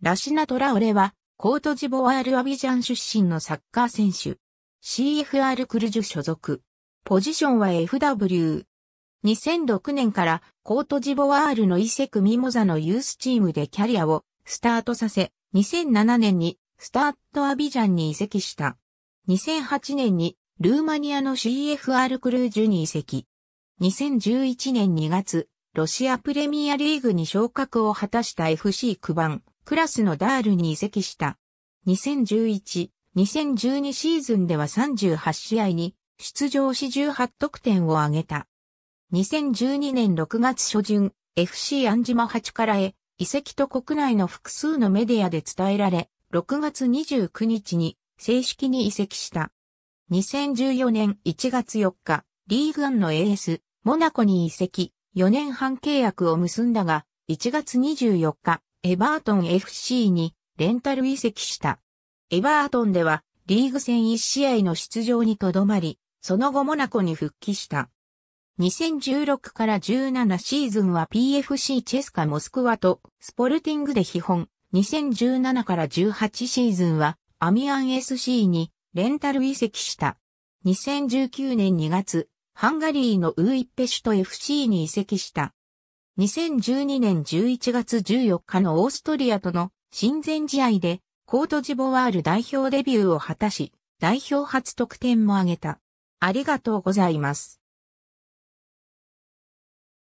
ラシナ・トラオレは、コートジボワール・アビジャン出身のサッカー選手。CFR クルジュ所属。ポジションは FW。2006年からコートジボワールのイセク・ミモザのユースチームでキャリアをスタートさせ、2007年にスタートアビジャンに移籍した。2008年にルーマニアの CFR クルージュに移籍。2011年2月、ロシアプレミアリーグに昇格を果たした FC バ番。クラスのダールに移籍した。2011、2012シーズンでは38試合に出場し18得点を挙げた。2012年6月初旬、FC アンジマ8からへ、移籍と国内の複数のメディアで伝えられ、6月29日に正式に移籍した。2014年1月4日、リーグアンのエース、モナコに移籍、4年半契約を結んだが、1月24日、エバートン FC にレンタル移籍した。エバートンではリーグ戦1試合の出場にとどまり、その後モナコに復帰した。2016から17シーズンは PFC チェスカモスクワとスポルティングで基本。2017から18シーズンはアミアン SC にレンタル移籍した。2019年2月、ハンガリーのウーイッペシュと FC に移籍した。2012年11月14日のオーストリアとの親善試合でコートジボワール代表デビューを果たし、代表初得点も挙げた。ありがとうございます。